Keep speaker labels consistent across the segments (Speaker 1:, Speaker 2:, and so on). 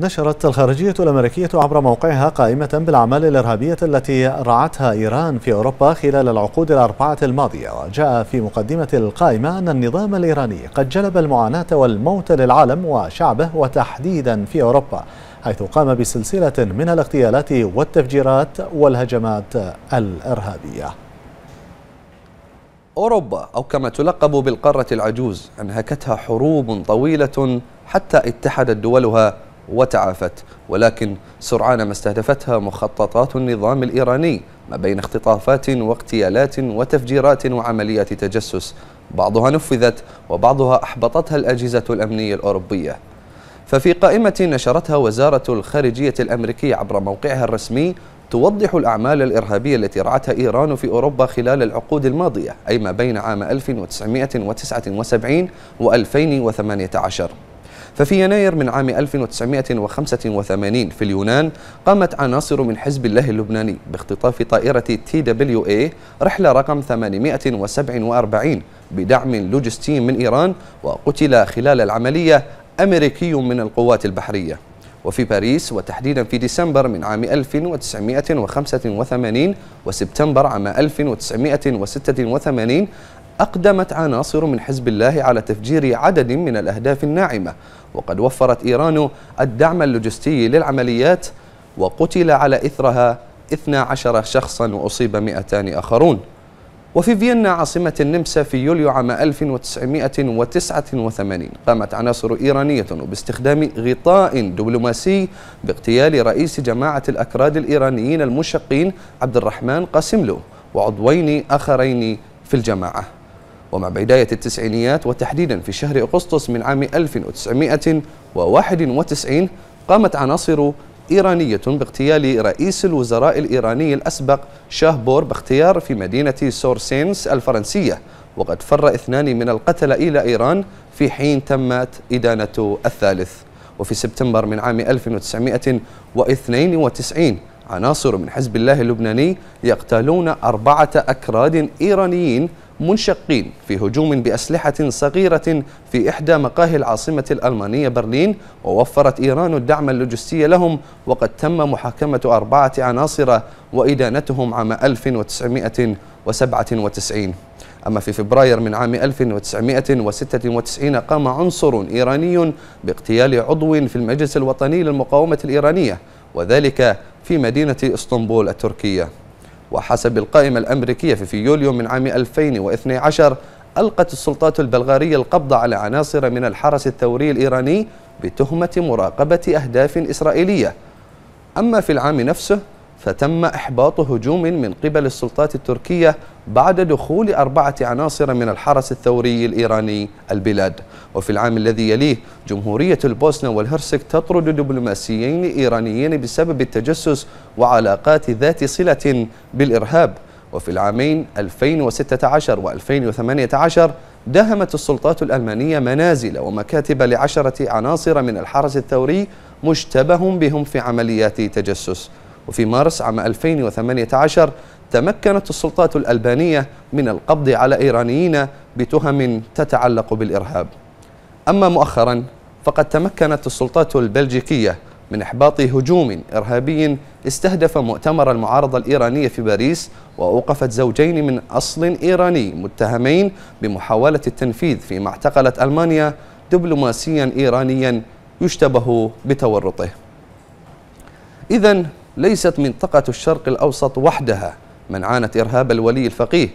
Speaker 1: نشرت الخارجية الأمريكية عبر موقعها قائمة بالأعمال الإرهابية التي رعتها إيران في أوروبا خلال العقود الأربعة الماضية وجاء في مقدمة القائمة أن النظام الإيراني قد جلب المعاناة والموت للعالم وشعبه وتحديدا في أوروبا حيث قام بسلسلة من الاغتيالات والتفجيرات والهجمات الإرهابية أوروبا أو كما تلقب بالقارة العجوز أنهكتها حروب طويلة حتى اتحدت دولها وتعافت ولكن سرعان ما استهدفتها مخططات النظام الإيراني ما بين اختطافات واغتيالات وتفجيرات وعمليات تجسس بعضها نفذت وبعضها أحبطتها الأجهزة الأمنية الأوروبية ففي قائمة نشرتها وزارة الخارجية الأمريكية عبر موقعها الرسمي توضح الأعمال الإرهابية التي رعتها إيران في أوروبا خلال العقود الماضية أي ما بين عام 1979 و 2018 ففي يناير من عام 1985 في اليونان قامت عناصر من حزب الله اللبناني باختطاف طائرة تي دبليو اي رحلة رقم 847 بدعم لوجستي من إيران وقتل خلال العملية أمريكي من القوات البحرية وفي باريس وتحديدا في ديسمبر من عام 1985 وسبتمبر عام 1986 أقدمت عناصر من حزب الله على تفجير عدد من الأهداف الناعمة وقد وفرت إيران الدعم اللوجستي للعمليات وقتل على إثرها 12 شخصا وأصيب 200 آخرون وفي فيينا عاصمة النمسا في يوليو عام 1989 قامت عناصر إيرانية باستخدام غطاء دبلوماسي باغتيال رئيس جماعة الأكراد الإيرانيين المشقين عبد الرحمن قاسملو وعضوين آخرين في الجماعة ومع بداية التسعينيات وتحديدا في شهر أغسطس من عام 1991 قامت عناصر إيرانية باغتيال رئيس الوزراء الإيراني الأسبق شاهبور باختيار في مدينة سورسينس الفرنسية وقد فر اثنان من القتلى إلى إيران في حين تمت إدانة الثالث وفي سبتمبر من عام 1992 عناصر من حزب الله اللبناني يقتلون أربعة أكراد إيرانيين منشقين في هجوم بأسلحة صغيرة في إحدى مقاهي العاصمة الألمانية برلين ووفرت إيران الدعم اللوجستي لهم وقد تم محاكمة أربعة عناصر وإدانتهم عام 1997 أما في فبراير من عام 1996 قام عنصر إيراني باغتيال عضو في المجلس الوطني للمقاومة الإيرانية وذلك في مدينة اسطنبول التركية وحسب القائمة الأمريكية في يوليو من عام 2012 ألقت السلطات البلغارية القبض على عناصر من الحرس الثوري الإيراني بتهمة مراقبة أهداف إسرائيلية أما في العام نفسه فتم إحباط هجوم من قبل السلطات التركية بعد دخول أربعة عناصر من الحرس الثوري الإيراني البلاد وفي العام الذي يليه جمهورية البوسنة والهرسك تطرد دبلوماسيين إيرانيين بسبب التجسس وعلاقات ذات صلة بالإرهاب وفي العامين 2016 و2018 داهمت السلطات الألمانية منازل ومكاتب لعشرة عناصر من الحرس الثوري مشتبه بهم في عمليات تجسس وفي مارس عام 2018 تمكنت السلطات الألبانية من القبض على إيرانيين بتهم تتعلق بالإرهاب أما مؤخرا فقد تمكنت السلطات البلجيكية من إحباط هجوم إرهابي استهدف مؤتمر المعارضة الإيرانية في باريس وأوقفت زوجين من أصل إيراني متهمين بمحاولة التنفيذ فيما اعتقلت ألمانيا دبلوماسيا إيرانيا يشتبه بتورطه إذا ليست منطقة الشرق الأوسط وحدها من عانت إرهاب الولي الفقيه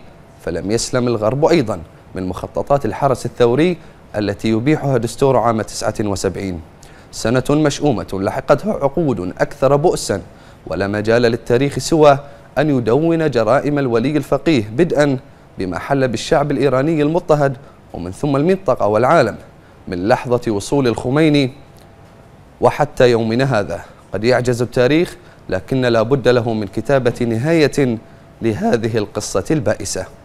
Speaker 1: فلم يسلم الغرب أيضا من مخططات الحرس الثوري التي يبيحها دستور عام 79 سنة مشؤومة لحقتها عقود أكثر بؤسا ولا مجال للتاريخ سوى أن يدون جرائم الولي الفقيه بدءا بما حل بالشعب الإيراني المضطهد ومن ثم المنطقة والعالم من لحظة وصول الخميني وحتى يومنا هذا قد يعجز التاريخ لكن لا بد له من كتابة نهاية لهذه القصة البائسة